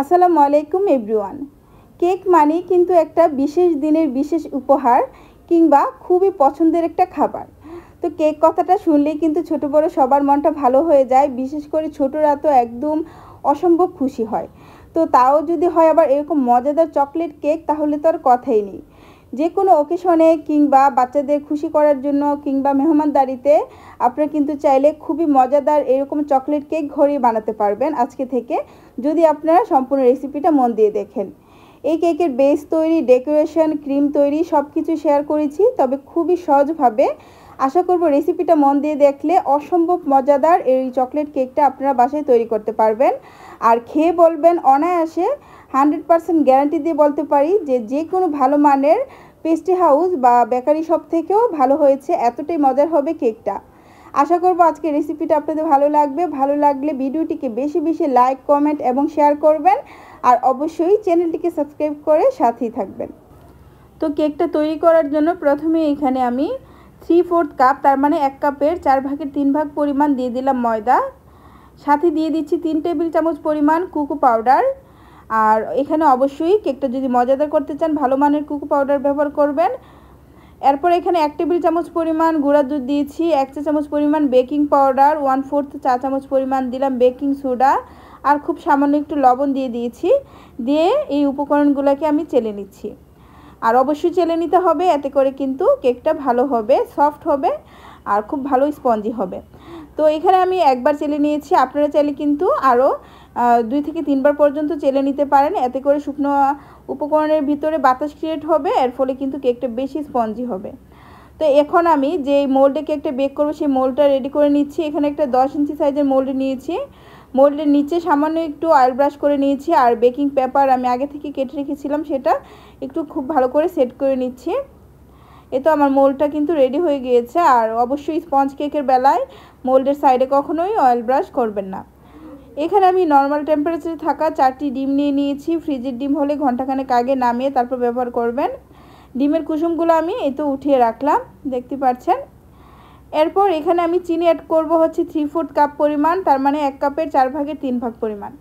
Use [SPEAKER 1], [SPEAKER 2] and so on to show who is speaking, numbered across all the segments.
[SPEAKER 1] আসসালামু আলাইকুম everyone cake মানে কিন্তু একটা বিশেষ দিনের বিশেষ উপহার কিংবা খুবই পছন্দের একটা খাবার তো কেক কথাটা শুনলেই কিন্তু ছোট বড় সবার মনটা ভালো হয়ে যায় বিশেষ করে ছোটরা তো একদম অসম্ভব খুশি হয় তো তাও যদি হয় আবার এরকম মজাদার চকলেট কেক তাহলে তো আর কথাই নেই যে কোনো অকেশনে কিংবা বাচ্চাদের খুশি করার জন্য কিংবা মেহমানদারিতে আপনারা কিন্তু চাইলে খুবই মজাদার এরকম চকলেট কেক ঘরে বানাতে পারবেন আজকে থেকে যদি আপনারা সম্পূর্ণ রেসিপিটা মন দিয়ে দেখেন এই কেকের বেস তৈরি ডেকোরেশন ক্রিম তৈরি সব কিছু শেয়ার করেছি তবে খুবই সহজভাবে আশা করব রেসিপিটা মন দিয়ে দেখলে অসম্ভব মজাদার এই চকলেট কেকটা আপনারা বাসায় তৈরি করতে পারবেন আর খেয়ে বলবেন অনায়াসে হান্ড্রেড পারসেন্ট গ্যারান্টি দিয়ে বলতে পারি যে যে কোনো ভালো মানের পেস্ট্রি হাউস বা বেকারি শপ থেকেও ভালো হয়েছে এতটাই মজার হবে কেকটা আশা করব আজকে রেসিপিটা আপনাদের ভালো লাগবে ভালো লাগলে ভিডিওটিকে বেশি বেশি লাইক কমেন্ট এবং শেয়ার করবেন আর অবশ্যই চ্যানেলটিকে সাবস্ক্রাইব করে সাথেই থাকবেন তো কেকটা তৈরি করার জন্য প্রথমে এখানে আমি থ্রি ফোর্থ কাপ তার মানে এক কাপের চার ভাগের তিন ভাগ পরিমাণ দিয়ে দিলাম ময়দা সাথে দিয়ে দিচ্ছি তিন টেবিল চামচ পরিমাণ কুকু পাউডার আর এখানে অবশ্যই কেকটা যদি মজাদার করতে চান ভালো মানের কুকু পাউডার ব্যবহার করবেন এরপর এখানে এক টেবিল চামচ পরিমাণ গুঁড়া দুধ দিয়েছি এক চা চামচ পরিমাণ বেকিং পাউডার ওয়ান ফোর্থ চা চামচ পরিমাণ দিলাম বেকিং সোডা আর খুব সামান্য একটু লবণ দিয়ে দিয়েছি দিয়ে এই উপকরণগুলোকে আমি চেলে নিচ্ছি আর অবশ্যই চেলে নিতে হবে এতে করে কিন্তু কেকটা ভালো হবে সফট হবে আর খুব ভালো স্পঞ্জি হবে তো এখানে আমি একবার চেলে নিয়েছি আপনারা চাইলে কিন্তু আরও দুই থেকে তিনবার পর্যন্ত চেলে নিতে পারেন এতে করে শুকনো উপকরণের ভিতরে বাতাস ক্রিয়েট হবে এর ফলে কিন্তু কেকটা বেশি স্পঞ্জি হবে তো এখন আমি যে মোল্ডে কেকটা বেক করবো সেই মোল্ডটা রেডি করে নিচ্ছি এখানে একটা দশ ইঞ্চি সাইজের মোল্ড নিয়েছি মোল্ডের নিচে সামান্য একটু অয়েল ব্রাশ করে নিয়েছি আর বেকিং পেপার আমি আগে থেকে কেটে রেখেছিলাম সেটা একটু খুব ভালো করে সেট করে নিচ্ছি এ তো আমার মোলটা কিন্তু রেডি হয়ে গিয়েছে আর অবশ্যই স্পঞ্জ কেকের বেলায় মোল্ডের সাইডে কখনোই অয়েল ব্রাশ করবেন না এখানে আমি নর্মাল টেম্পারেচারে থাকা চারটি ডিম নিয়ে নিয়েছি ফ্রিজের ডিম হলে ঘণ্টাখানেক আগে নামিয়ে তারপর ব্যবহার করবেন ডিমের কুসুমগুলো আমি এ তো উঠিয়ে রাখলাম দেখতে পাচ্ছেন এরপর এখানে আমি চিনি অ্যাড করব হচ্ছে থ্রি ফোর্থ কাপ পরিমাণ তার মানে এক কাপের চার ভাগের তিন ভাগ পরিমাণ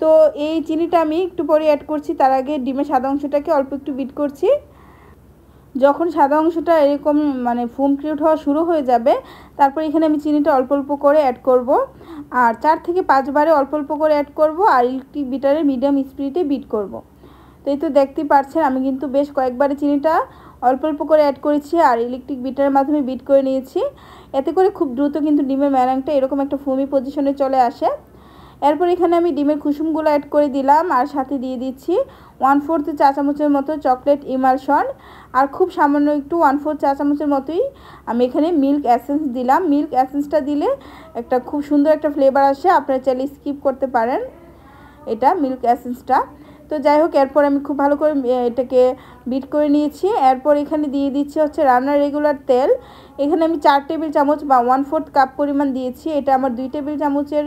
[SPEAKER 1] তো এই চিনিটা আমি একটু পরে অ্যাড করছি তার আগে ডিমের সাদা অংশটাকে অল্প একটু বিট করছি যখন সাদা অংশটা এরকম মানে ফুম ক্রিয়েট হওয়া শুরু হয়ে যাবে তারপর এখানে আমি চিনিটা অল্প অল্প করে অ্যাড করব আর চার থেকে পাঁচবারে অল্প অল্প করে অ্যাড করব আর ইলেকট্রিক বিটারে মিডিয়াম স্পিডে বিট করব তো এই তো দেখতেই পাচ্ছেন আমি কিন্তু বেশ কয়েকবারে চিনিটা অল্প অল্প করে অ্যাড করেছি আর ইলেকট্রিক বিটারের মাধ্যমে বিট করে নিয়েছি এতে করে খুব দ্রুত কিন্তু ডিমের ম্যারাংটা এরকম একটা ফুমি পজিশনে চলে আসে এরপর এখানে আমি ডিমের কুসুমগুলো অ্যাড করে দিলাম আর সাথে দিয়ে দিচ্ছি ওয়ান ফোর্থ চা চামচের মতো চকলেট ইমালশন আর খুব সামান্য একটু ওয়ান ফোর্থ চা চামচের মতোই আমি এখানে মিল্ক অ্যাসেন্স দিলাম মিল্ক অ্যাসেন্সটা দিলে একটা খুব সুন্দর একটা ফ্লেভার আসে আপনারা চাইলে স্কিপ করতে পারেন এটা মিল্ক অ্যাসেন্সটা তো যাই হোক এরপর আমি খুব ভালো করে এটাকে বিট করে নিয়েছি এরপর এখানে দিয়ে দিচ্ছি হচ্ছে রান্নার রেগুলার তেল এখানে আমি চার টেবিল চামচ বা ওয়ান ফোর্থ কাপ পরিমাণ দিয়েছি এটা আমার দুই টেবিল চামচের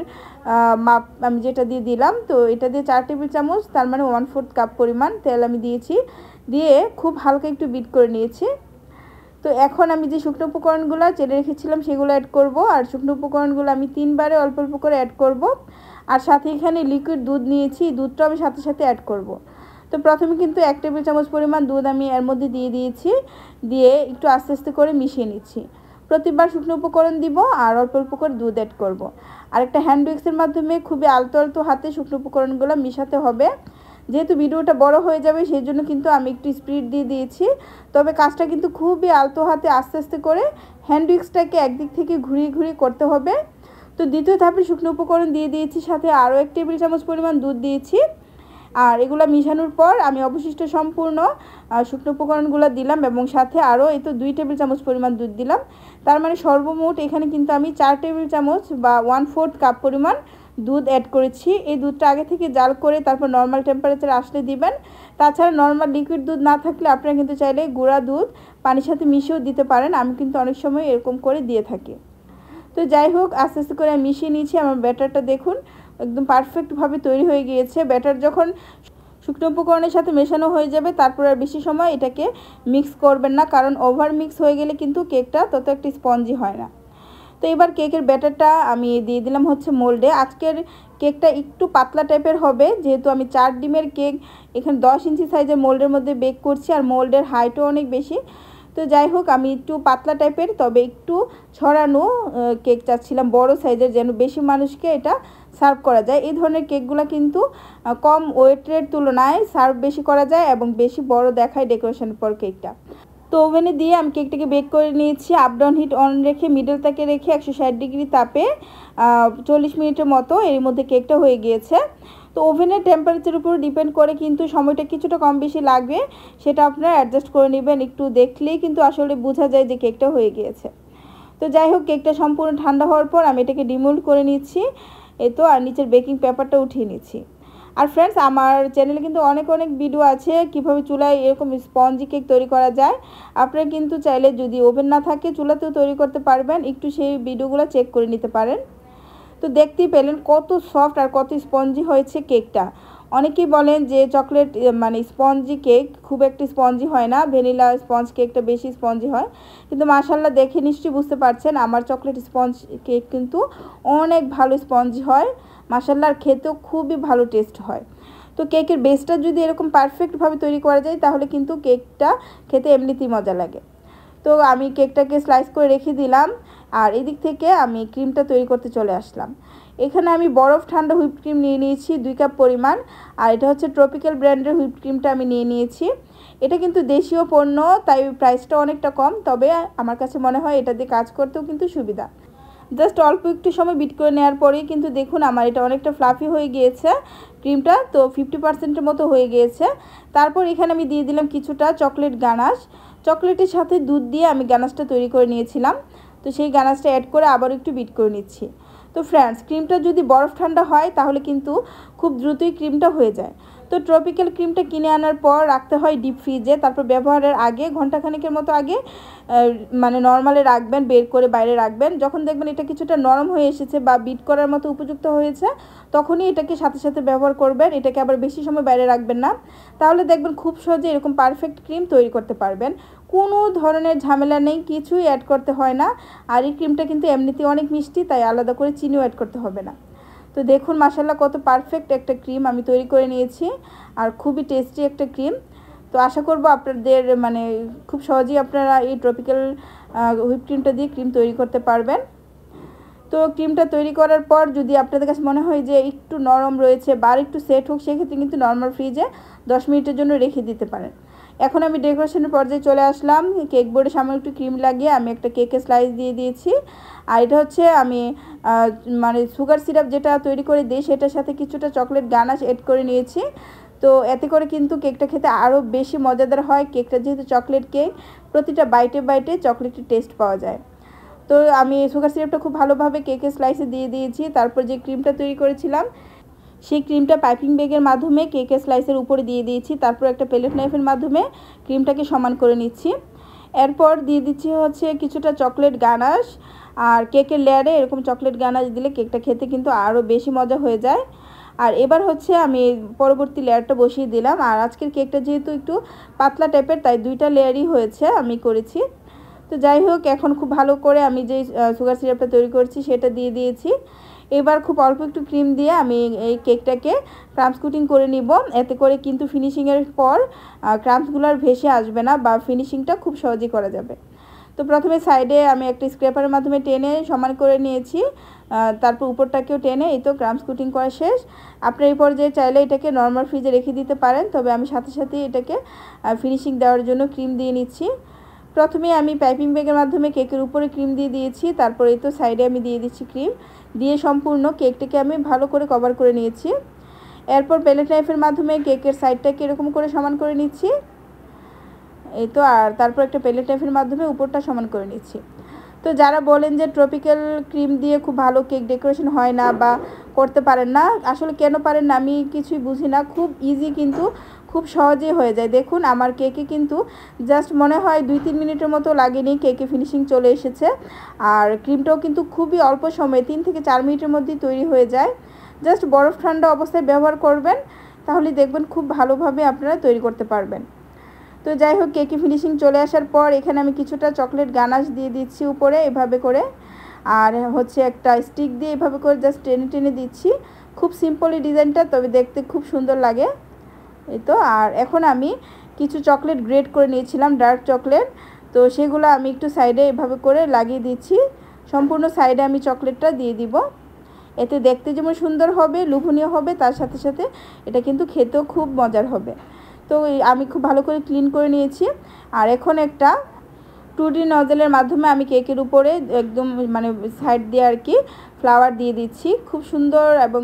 [SPEAKER 1] মাপ আমি যেটা দিয়ে দিলাম তো এটা দিয়ে চার টেবিল চামচ তার মানে ওয়ান ফোর্থ কাপ পরিমাণ তেল আমি দিয়েছি দিয়ে খুব হালকা একটু বিট করে নিয়েছি তো এখন আমি যে শুকনো উপকরণগুলো চেলে রেখেছিলাম সেগুলো অ্যাড করব আর শুকনো উপকরণগুলো আমি তিনবারে অল্প অল্প করে অ্যাড করব আর সাথে এখানে লিকুইড দুধ নিয়েছি দুধটা আমি সাথে সাথে অ্যাড করব। তো প্রথমে কিন্তু এক টেবিল চামচ পরিমাণ দুধ আমি এর মধ্যে দিয়ে দিয়েছি দিয়ে একটু আস্তে আস্তে করে মিশিয়ে নিচ্ছি প্রতিবার শুকনো উপকরণ দিব আর অল্প অল্প করে দুধ অ্যাড করব। আর একটা হ্যান্ড উইক্সের মাধ্যমে খুবই আলতো আলতো হাতে শুকনো উপকরণগুলো মিশাতে হবে যেহেতু ভিডিওটা বড় হয়ে যাবে সেই জন্য কিন্তু আমি একটু স্পিড দিয়ে দিয়েছি তবে কাজটা কিন্তু খুবই আলতো হাতে আস্তে আস্তে করে হ্যান্ড উইক্সটাকে একদিক থেকে ঘুরিয়ে ঘুরিয়ে করতে হবে তো দ্বিতীয় ধাপে শুকনো উপকরণ দিয়ে দিয়েছি সাথে আরও এক টেবিল চামচ পরিমাণ দুধ দিয়েছি আর এগুলো মিশানোর পর আমি অবশিষ্ট সম্পূর্ণ শুকনো উপকরণগুলো দিলাম এবং সাথে আরও এই তো দুই টেবিল চামচ পরিমাণ দুধ দিলাম তার মানে সর্বমোট এখানে কিন্তু আমি চার টেবিল চামচ বা ওয়ান ফোর্থ কাপ পরিমাণ দুধ অ্যাড করেছি এই দুধটা আগে থেকে জাল করে তারপর নর্মাল টেম্পারেচার আসলে দিবেন তাছাড়া নর্মাল লিকুইড দুধ না থাকলে আপনারা কিন্তু চাইলে গুঁড়া দুধ পানির সাথে মিশিয়েও দিতে পারেন আমি কিন্তু অনেক সময় এরকম করে দিয়ে থাকি তো যাই হোক আস্তে আস্তে করে মিশিয়ে নিয়েছি আমার ব্যাটারটা দেখুন একদম পারফেক্টভাবে তৈরি হয়ে গিয়েছে ব্যাটার যখন শুকনো উপকরণের সাথে মেশানো হয়ে যাবে তারপর আর বেশি সময় এটাকে মিক্স করবেন না কারণ ওভার মিক্স হয়ে গেলে কিন্তু কেকটা তত একটা স্পঞ্জি হয় না তো এবার কেকের ব্যাটারটা আমি দিয়ে দিলাম হচ্ছে মোল্ডে আজকের কেকটা একটু পাতলা টাইপের হবে যেহেতু আমি চার ডিমের কেক এখানে দশ ইঞ্চি সাইজের মোল্ডের মধ্যে বেক করছি আর মোল্ডের হাইটও অনেক বেশি তো যাই হোক আমি একটু পাতলা টাইপের তবে একটু ছড়ানো কেক চাচ্ছিলাম বড় সাইজের যেন বেশি মানুষকে এটা সার্ভ করা যায় এই ধরনের কেকগুলো কিন্তু কম ওয়েটের তুলনায় সার্ভ বেশি করা যায় এবং বেশি বড় দেখায় ডেকোরেশন পর কেকটা তো ওভেনে দিয়ে আমি কেকটাকে বেক করে নিয়েছি আপডাউন হিট অন রেখে মিডল তাকে রেখে একশো ডিগ্রি তাপে চল্লিশ মিনিটের মতো এর মধ্যে কেকটা হয়ে গিয়েছে তো ওভেনের টেম্পারেচার উপর ডিপেন্ড করে কিন্তু সময়টা কিছুটা কম বেশি লাগবে সেটা আপনারা অ্যাডজাস্ট করে নেবেন একটু দেখলেই কিন্তু আসলে বোঝা যায় যে কেকটা হয়ে গিয়েছে তো যাই হোক কেকটা সম্পূর্ণ ঠান্ডা হওয়ার পর আমি এটাকে ডিমোল্ড করে নিচ্ছি এ তো আর নিচের বেকিং পেপারটা উঠিয়ে নিচ্ছি আর ফ্রেন্ডস আমার চ্যানেলে কিন্তু অনেক অনেক ভিডিও আছে কিভাবে চুলায় এরকম স্পঞ্জি কেক তৈরি করা যায় আপনারা কিন্তু চাইলে যদি ওভেন না থাকে চুলাতেও তৈরি করতে পারবেন একটু সেই ভিডিওগুলো চেক করে নিতে পারেন তো দেখতেই পেলেন কত সফট আর কত স্পঞ্জি হয়েছে কেকটা অনেকেই বলেন যে চকলেট মানে স্পঞ্জি কেক খুব একটি স্পঞ্জি হয় না ভ্যানিলা স্পঞ্জ কেকটা বেশি স্পঞ্জি হয় কিন্তু মাসাল্লাহ দেখে নিশ্চয়ই বুঝতে পারছেন আমার চকলেট স্পঞ্জ কেক কিন্তু অনেক ভালো স্পঞ্জি হয় মাসাল্লার খেতেও খুবই ভালো টেস্ট হয় তো কেকের বেসটা যদি এরকম পারফেক্টভাবে তৈরি করা যায় তাহলে কিন্তু কেকটা খেতে এমনিতেই মজা লাগে তো আমি কেকটাকে স্লাইস করে রেখে দিলাম আর এদিক থেকে আমি ক্রিমটা তৈরি করতে চলে আসলাম এখানে আমি বরফ ঠান্ডা হুইপ ক্রিম নিয়ে নিয়েছি দুই কাপ পরিমাণ আর এটা হচ্ছে ট্রপিক্যাল ব্র্যান্ডের হুইপ ক্রিমটা আমি নিয়ে নিয়েছি এটা কিন্তু দেশীয় পণ্য তাই প্রাইসটা অনেকটা কম তবে আমার কাছে মনে হয় এটা দিয়ে কাজ করতেও কিন্তু সুবিধা জাস্ট অল্প একটু সময় বিট করে নেওয়ার পরেই কিন্তু দেখুন আমার এটা অনেকটা ফ্লাফি হয়ে গিয়েছে ক্রিমটা তো ফিফটি পার্সেন্টের মতো হয়ে গিয়েছে তারপর এখানে আমি দিয়ে দিলাম কিছুটা চকলেট গানাস চকলেটের সাথে দুধ দিয়ে আমি গানাসটা তৈরি করে নিয়েছিলাম তো সেই গানাসটা অ্যাড করে আবার একটু বিট করে নিচ্ছি তো ফ্রেন্ডস ক্রিমটা যদি বরফ ঠান্ডা হয় তাহলে কিন্তু খুব দ্রুতই ক্রিমটা হয়ে যায় তো ট্রপিক্যাল ক্রিমটা কিনে আনার পর রাখতে হয় ডিপ ফ্রিজে তারপর ব্যবহারের আগে ঘন্টাখানেকের মতো আগে মানে নর্মালে রাখবেন বের করে বাইরে রাখবেন যখন দেখবেন এটা কিছুটা নরম হয়ে এসেছে বা বিট করার মতো উপযুক্ত হয়েছে তখনই এটাকে সাথে সাথে ব্যবহার করবেন এটাকে আবার বেশি সময় বাইরে রাখবেন না তাহলে দেখবেন খুব সহজে এরকম পারফেক্ট ক্রিম তৈরি করতে পারবেন কোনো ধরনের ঝামেলা নেই কিছুই অ্যাড করতে হয় না আর এই ক্রিমটা কিন্তু এমনিতে অনেক মিষ্টি তাই আলাদা করে চিনিও অ্যাড করতে হবে না তো দেখুন মাসাল্লাহ কত পারফেক্ট একটা ক্রিম আমি তৈরি করে নিয়েছি আর খুবই টেস্টি একটা ক্রিম তো আশা করব আপনাদের মানে খুব সহজেই আপনারা এই ট্রপিক্যাল হুইপ ক্রিমটা দিয়ে ক্রিম তৈরি করতে পারবেন তো ক্রিমটা তৈরি করার পর যদি আপনাদের কাছে মনে হয় যে একটু নরম রয়েছে বা একটু সেট হোক সেক্ষেত্রে কিন্তু নর্মাল ফ্রিজে দশ মিনিটের জন্য রেখে দিতে পারেন এখন আমি ডেকোরেশনের পর্যায়ে চলে আসলাম কেক বোর্ডে সামনে একটু ক্রিম লাগিয়ে আমি একটা কেকের স্লাইস দিয়ে দিয়েছি আর এটা হচ্ছে আমি মানে সুগার সিরাপ যেটা তৈরি করে দিই সেটার সাথে কিছুটা চকলেট গানাশ এড করে নিয়েছি তো এতে করে কিন্তু কেকটা খেতে আরও বেশি মজাদার হয় কেকটা যেহেতু চকলেট কেক প্রতিটা বাইটে বাইটে চকলেটের টেস্ট পাওয়া যায় তো আমি সুগার সিরাপটা খুব ভালোভাবে কেকের স্লাইসে দিয়ে দিয়েছি তারপর যে ক্রিমটা তৈরি করেছিলাম সেই ক্রিমটা পাইপিং ব্যাগের মাধ্যমে কেকের স্লাইসের উপরে দিয়ে দিয়েছি তারপর একটা প্লেট নাইফের মাধ্যমে ক্রিমটাকে সমান করে নিচ্ছি এরপর দিয়ে দিচ্ছি হচ্ছে কিছুটা চকলেট গানাশ আর কেকের লেয়ারে এরকম চকলেট গানাশ দিলে কেকটা খেতে কিন্তু আরও বেশি মজা হয়ে যায় আর এবার হচ্ছে আমি পরবর্তী লেয়ারটা বসিয়ে দিলাম আর আজকের কেকটা যেহেতু একটু পাতলা টাইপের তাই দুইটা লেয়ারই হয়েছে আমি করেছি তো যাই হোক এখন খুব ভালো করে আমি যে সুগার সিরাপটা তৈরি করছি সেটা দিয়ে দিয়েছি এবার খুব অল্প একটু ক্রিম দিয়ে আমি এই কেকটাকে ক্রামস কুটিং করে নিব এতে করে কিন্তু ফিনিশিংয়ের পর আর ভেসে আসবে না বা ফিনিশিংটা খুব সহজেই করা যাবে তো প্রথমে সাইডে আমি একটা স্ক্রেপারের মাধ্যমে টেনে সমান করে নিয়েছি তারপর উপরটাকেও টেনে এই তো ক্রামস কুটিং করা শেষ আপনার এই পর্যায়ে চাইলে এটাকে নর্মাল ফ্রিজে রেখে দিতে পারেন তবে আমি সাথে সাথে এটাকে ফিনিশিং দেওয়ার জন্য ক্রিম দিয়ে নিচ্ছি প্রথমে আমি পাইপিং ব্যাগের মাধ্যমে কেকের উপরে ক্রিম দিয়ে দিয়েছি তারপরে এই তো সাইডে আমি দিয়ে দিচ্ছি ক্রিম দিয়ে সম্পূর্ণ কেকটাকে আমি ভালো করে কভার করে নিয়েছি এরপর বেলেট নাইফের মাধ্যমে কেকের সাইডটাকে এরকম করে সমান করে নিচ্ছি এই তো আর তারপর একটা পেলেট নাইফের মাধ্যমে উপরটা সমান করে নিচ্ছি তো যারা বলেন যে ট্রপিক্যাল ক্রিম দিয়ে খুব ভালো কেক ডেকোরেশন হয় না বা করতে পারেন না আসলে কেন পারেন না আমি কিছুই বুঝি না খুব ইজি কিন্তু খুব সহজে হয়ে যায় দেখুন আমার কেকে কিন্তু জাস্ট মনে হয় দুই তিন মিনিটের মতো লাগেনি কেকে ফিনিশিং চলে এসেছে আর ক্রিমটাও কিন্তু খুবই অল্প সময়ে তিন থেকে চার মিনিটের মধ্যেই তৈরি হয়ে যায় জাস্ট বরফ ঠান্ডা অবস্থায় ব্যবহার করবেন তাহলে দেখবেন খুব ভালোভাবে আপনারা তৈরি করতে পারবেন তো যাই হোক কেকে ফিনিশিং চলে আসার পর এখানে আমি কিছুটা চকলেট গানাশ দিয়ে দিচ্ছি উপরে এভাবে করে আর হচ্ছে একটা স্টিক দিয়ে এভাবে করে জাস্ট টেনে টেনে দিচ্ছি খুব সিম্পলই ডিজাইনটা তবে দেখতে খুব সুন্দর লাগে এই তো আর এখন আমি কিছু চকলেট গ্রেড করে নিয়েছিলাম ডার্ক চকলেট তো সেগুলো আমি একটু সাইডে এভাবে করে লাগিয়ে দিচ্ছি সম্পূর্ণ সাইডে আমি চকলেটটা দিয়ে দিব এতে দেখতে যেমন সুন্দর হবে লুভনীয় হবে তার সাথে সাথে এটা কিন্তু খেতেও খুব মজার হবে তো আমি খুব ভালো করে ক্লিন করে নিয়েছি আর এখন একটা টু ডি নজেলের মাধ্যমে আমি কেকের উপরে একদম মানে সাইড দিয়ে আর কি ফ্লাওয়ার দিয়ে দিচ্ছি খুব সুন্দর এবং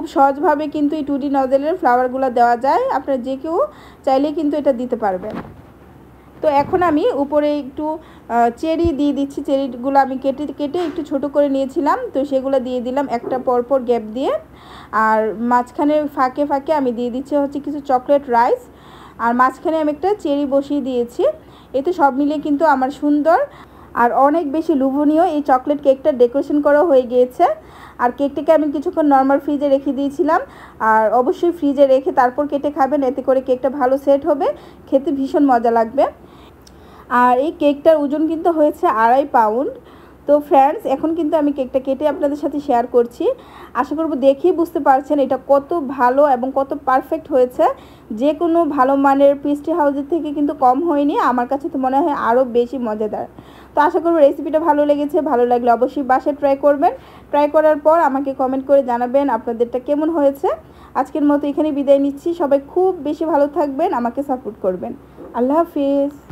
[SPEAKER 1] খুব সহজভাবে কিন্তু এই টুডি নজেলের ফ্লাওয়ারগুলো দেওয়া যায় আপনারা যে কেউ চাইলে কিন্তু এটা দিতে পারবেন তো এখন আমি উপরে একটু চেরি দিয়ে দিচ্ছি চেরিগুলো আমি কেটে কেটে একটু ছোট করে নিয়েছিলাম তো সেগুলো দিয়ে দিলাম একটা পরপর গ্যাপ দিয়ে আর মাঝখানে ফাঁকে ফাঁকে আমি দিয়ে দিচ্ছি হচ্ছে কিছু চকলেট রাইস আর মাঝখানে আমি একটা চেরি বসিয়ে দিয়েছি এতে সব মিলিয়ে কিন্তু আমার সুন্দর আর অনেক বেশি লোভনীয় এই চকলেট কেকটা ডেকোরেশন করা হয়ে গিয়েছে আর কেকটিকে আমি কিছুক্ষণ নর্মাল ফ্রিজে রেখে দিয়েছিলাম আর অবশ্যই ফ্রিজে রেখে তারপর কেটে খাবেন এতে করে কেকটা ভালো সেট হবে খেতে ভীষণ মজা লাগবে আর এই কেকটার ওজন কিন্তু হয়েছে আড়াই পাউন্ড তো ফ্রেন্ডস এখন কিন্তু আমি কেকটা কেটে আপনাদের সাথে শেয়ার করছি আশা করব দেখেই বুঝতে পারছেন এটা কত ভালো এবং কত পারফেক্ট হয়েছে যে কোনো ভালো মানের পিস্টি হাউজের থেকে কিন্তু কম হয়নি আমার কাছে তো মনে হয় আরও বেশি মজাদার তো আশা করব রেসিপিটা ভালো লেগেছে ভালো লাগলে অবশ্যই বাসায় ট্রাই করবেন ট্রাই করার পর আমাকে কমেন্ট করে জানাবেন আপনাদেরটা কেমন হয়েছে আজকের মতো এখানে বিদায় নিচ্ছি সবাই খুব বেশি ভালো থাকবেন আমাকে সাপোর্ট করবেন আল্লাহ হাফিজ